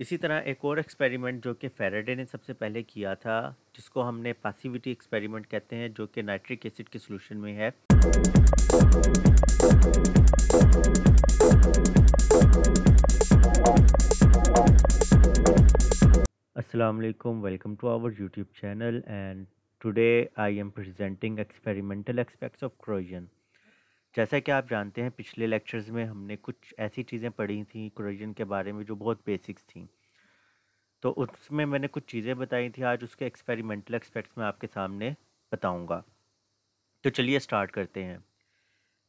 इसी तरह एक और एक्सपेरिमेंट जो कि फेरेडे ने सबसे पहले किया था जिसको हमने पासिविटी एक्सपेरिमेंट कहते हैं जो कि नाइट्रिक एसिड के सोल्यूशन में है अस्सलाम वालेकुम welcome to our YouTube channel and today I am presenting experimental aspects of क्रोजन जैसा कि आप जानते हैं पिछले लेक्चर्स में हमने कुछ ऐसी चीज़ें पढ़ी थी कोलिजन के बारे में जो बहुत बेसिक्स थी तो उसमें मैंने कुछ चीज़ें बताई थी आज उसके एक्सपेरिमेंटल एक्सपेक्ट्स में आपके सामने बताऊंगा तो चलिए स्टार्ट करते हैं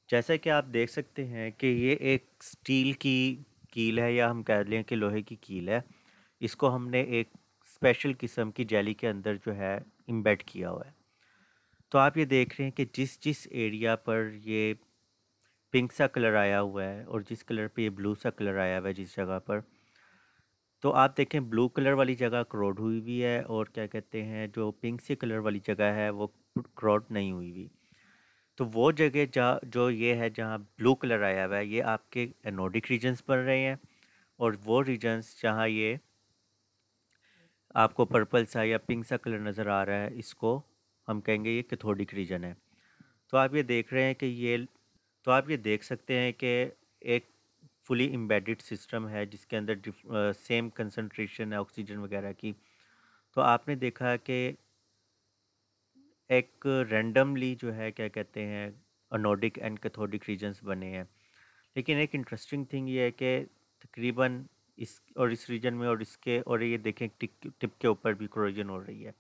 जैसा कि आप देख सकते हैं कि ये एक स्टील की कील है या हम कह लें कि लोहे की कील है इसको हमने एक स्पेशल किस्म की जेली के अंदर जो है इम्बेड किया हुआ है तो आप ये देख रहे हैं कि जिस जिस एरिया पर ये पिंक सा कलर आया हुआ है और जिस कलर पे ये ब्लू सा कलर आया हुआ है जिस जगह पर तो आप देखें ब्लू कलर वाली जगह क्रॉड हुई हुई है और क्या कहते हैं जो पिंक से कलर वाली जगह है वो क्रॉड नहीं हुई हुई तो वो जगह जहाँ जो ये है जहाँ ब्लू कलर आया हुआ है ये आपके एनोडिक रीजन्स बन रहे हैं और वो रीजन्स जहाँ ये आपको पर्पल सा या पिंक सा कलर नज़र आ रहा है इसको हम कहेंगे ये कैथोडिक रीजन है तो आप ये देख रहे हैं कि ये तो आप ये देख सकते हैं कि एक फुली इम्बेडिड सिस्टम है जिसके अंदर सेम कंसनट्रेशन है ऑक्सीजन वगैरह की तो आपने देखा कि एक रैंडमली जो है क्या कहते हैं अनोडिक एंड कैथोडिक रीजन्स बने हैं लेकिन एक इंटरेस्टिंग थिंग ये है कि तकरीबन इस और इस रीजन में और इसके और ये देखें टिप टिप के ऊपर भी क्रोजन हो रही है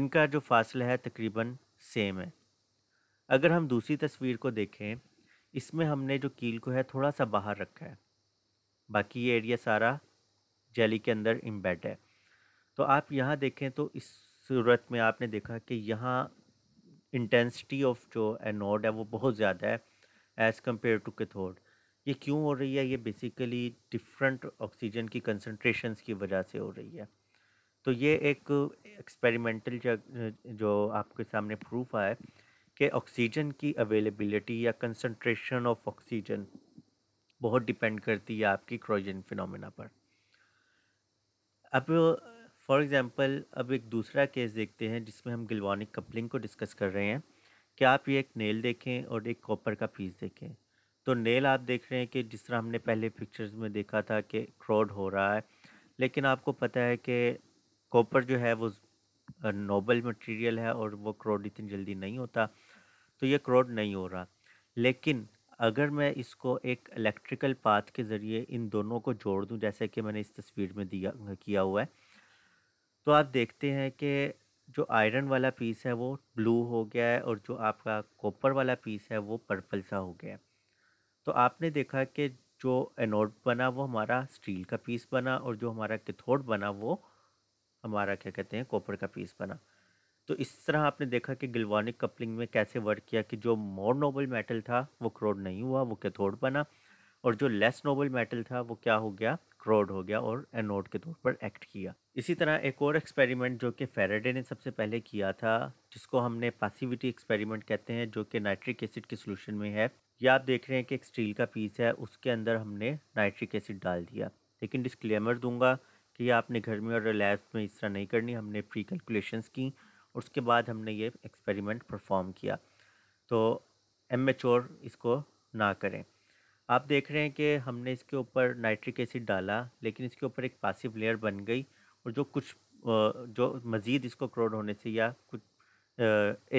इनका जो फासला है तकरीबन सेम है अगर हम दूसरी तस्वीर को देखें इसमें हमने जो कील को है थोड़ा सा बाहर रखा है बाकी ये एरिया सारा जेली के अंदर इम्बेड है तो आप यहाँ देखें तो इस सूरत में आपने देखा कि यहाँ इंटेंसिटी ऑफ जो एनोड है वो बहुत ज़्यादा है एज़ कम्पेयर टू कैथोड ये क्यों हो रही है ये बेसिकली डिफरेंट ऑक्सीजन की कंसनट्रेशन की वजह से हो रही है तो ये एक एक्सपेरिमेंटल जो आपके सामने प्रूफ आया है कि ऑक्सीजन की अवेलेबिलिटी या कंसनट्रेशन ऑफ ऑक्सीजन बहुत डिपेंड करती है आपकी क्रोजन फिनोमेना पर अब फॉर एग्ज़ाम्पल अब एक दूसरा केस देखते हैं जिसमें हम गिलवानिक कपलिंग को डिस्कस कर रहे हैं कि आप ये एक नेल देखें और एक कॉपर का पीस देखें तो नेल आप देख रहे हैं कि जिस तरह हमने पहले पिक्चर्स में देखा था कि क्रॉड हो रहा है लेकिन आपको पता है कि कॉपर जो है वो नोबल मटेरियल है और वो क्रोड इतनी जल्दी नहीं होता तो ये क्रोड नहीं हो रहा लेकिन अगर मैं इसको एक इलेक्ट्रिकल पाथ के ज़रिए इन दोनों को जोड़ दूं जैसे कि मैंने इस तस्वीर में दिया किया हुआ है तो आप देखते हैं कि जो आयरन वाला पीस है वो ब्लू हो गया है और जो आपका कॉपर वाला पीस है वो पर्पल सा हो गया है तो आपने देखा कि जो एनोड बना वो हमारा स्टील का पीस बना और जो हमारा कैथोड बना वो हमारा क्या कहते हैं कॉपर का पीस बना तो इस तरह आपने देखा कि गिलवानिक कपलिंग में कैसे वर्क किया कि जो मोर नोबल मेटल था वो क्रोड नहीं हुआ वो कैथोड बना और जो लेस नोबल मेटल था वो क्या हो गया क्रोड हो गया और एनोड के तौर पर एक्ट किया इसी तरह एक और एक्सपेरिमेंट जो कि फेराडे ने सबसे पहले किया था जिसको हमने पासिविटी एक्सपेरिमेंट कहते हैं जो कि नाइट्रिक एसिड के सोल्यूशन में है या आप देख रहे हैं कि एक स्टील का पीस है उसके अंदर हमने नाइट्रिक एसिड डाल दिया लेकिन डिस्क्लेमर दूंगा कि आपने घर में और लैब में इस तरह नहीं करनी हमने प्री कैलकुलेशंस की उसके बाद हमने ये एक्सपेरिमेंट परफॉर्म किया तो एम इसको ना करें आप देख रहे हैं कि हमने इसके ऊपर नाइट्रिक एसिड डाला लेकिन इसके ऊपर एक पासिव लेयर बन गई और जो कुछ जो मज़ीद इसको क्रोड होने से या कुछ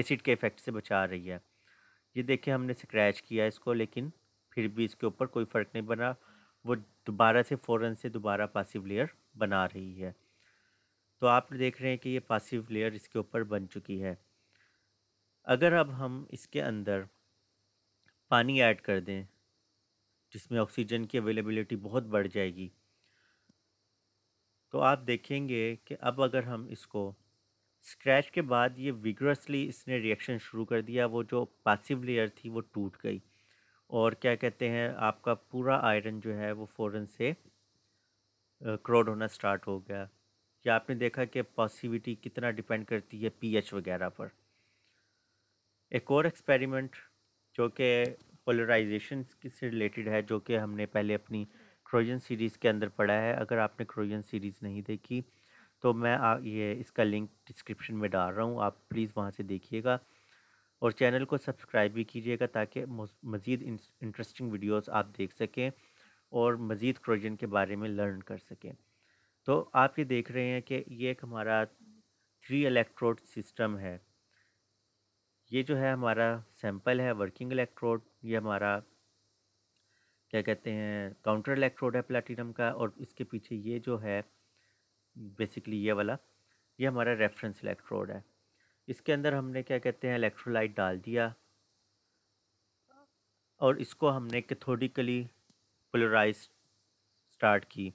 एसिड के इफ़ेक्ट से बचा रही है ये देखिए हमने स्क्रैच किया इसको लेकिन फिर भी इसके ऊपर कोई फ़र्क नहीं बना वो दोबारा से फ़ौरन से दोबारा पासिव लेयर बना रही है तो आप देख रहे हैं कि ये पासिव लेयर इसके ऊपर बन चुकी है अगर अब हम इसके अंदर पानी ऐड कर दें जिसमें ऑक्सीजन की अवेलेबिलिटी बहुत बढ़ जाएगी तो आप देखेंगे कि अब अगर हम इसको स्क्रैच के बाद ये विगरसली इसने रिएक्शन शुरू कर दिया वो जो पासिव लेयर थी वो टूट गई और क्या कहते हैं आपका पूरा आयरन जो है वो फ़ौर से क्रोड होना स्टार्ट हो गया या आपने देखा कि पॉसिविटी कितना डिपेंड करती है पीएच वगैरह पर एक और एक्सपेरिमेंट जो कि पोलराइजेशन से रिलेटेड है जो कि हमने पहले अपनी क्रोजन सीरीज़ के अंदर पढ़ा है अगर आपने क्रोजन सीरीज़ नहीं देखी तो मैं आ, ये इसका लिंक डिस्क्रिप्शन में डाल रहा हूँ आप प्लीज़ वहाँ से देखिएगा और चैनल को सब्सक्राइब भी कीजिएगा ताकि मज़ीद इंटरेस्टिंग वीडियोस आप देख सकें और मज़ीद क्रोजन के बारे में लर्न कर सकें तो आप ये देख रहे हैं कि ये एक हमारा थ्री इलेक्ट्रोड सिस्टम है ये जो है हमारा सैंपल है वर्किंग इलेक्ट्रोड ये हमारा क्या कहते हैं काउंटर इलेक्ट्रोड है प्लैटिनम का और इसके पीछे ये जो है बेसिकली ये वाला ये हमारा रेफरेंस इलेक्ट्रोड है इसके अंदर हमने क्या कहते हैं इलेक्ट्रोलाइट डाल दिया और इसको हमने कैथोडिकली पोलराइज स्टार्ट की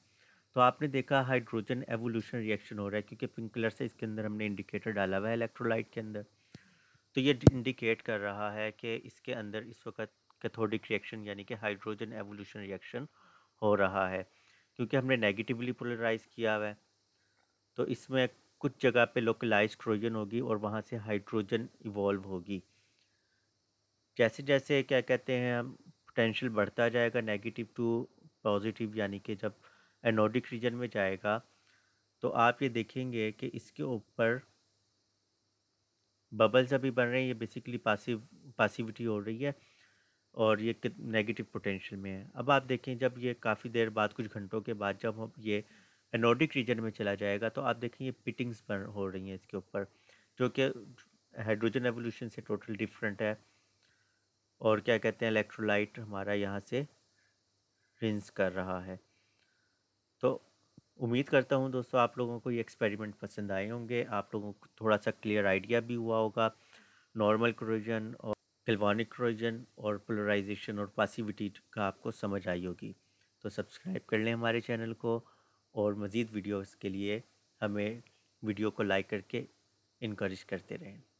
तो आपने देखा हाइड्रोजन एवोल्यूशन रिएक्शन हो रहा है क्योंकि पिंक कलर से इसके अंदर हमने इंडिकेटर डाला हुआ है इलेक्ट्रोलाइट के अंदर तो ये इंडिकेट कर रहा है कि इसके अंदर इस वक्त कैथोडिक रिएक्शन यानी कि हाइड्रोजन एवोल्यूशन रिएक्शन हो रहा है क्योंकि हमने नेगेटिवली पोलराइज किया हुआ है तो इसमें कुछ जगह पे लोकलाइज क्रोजन होगी और वहाँ से हाइड्रोजन इवॉल्व होगी जैसे जैसे क्या कहते हैं हम पोटेंशियल बढ़ता जाएगा नेगेटिव टू पॉजिटिव यानी कि जब एनोडिक रीजन में जाएगा तो आप ये देखेंगे कि इसके ऊपर बबल्स अभी बन रहे हैं ये बेसिकली पासिव पासिविटी हो रही है और ये नेगेटिव पोटेंशियल में है अब आप देखें जब ये काफ़ी देर बाद कुछ घंटों के बाद जब हम ये एनोडिक रीजन में चला जाएगा तो आप देखें ये पिटिंग्स बन हो रही हैं इसके ऊपर जो कि हाइड्रोजन एवोल्यूशन से टोटल डिफरेंट है और क्या कहते हैं इलेक्ट्रोलाइट हमारा यहाँ से रिंस कर रहा है तो उम्मीद करता हूँ दोस्तों आप लोगों को ये एक्सपेरिमेंट पसंद आए होंगे आप लोगों को थोड़ा सा क्लियर आइडिया भी हुआ होगा नॉर्मल क्रोजन और गलवानिक क्रोजन और पोलराइजेशन और पासिविटी का आपको समझ आई होगी तो सब्सक्राइब कर लें हमारे चैनल को और मज़ीद वीडियोज़ के लिए हमें वीडियो को लाइक करके इनक्रेज करते रहें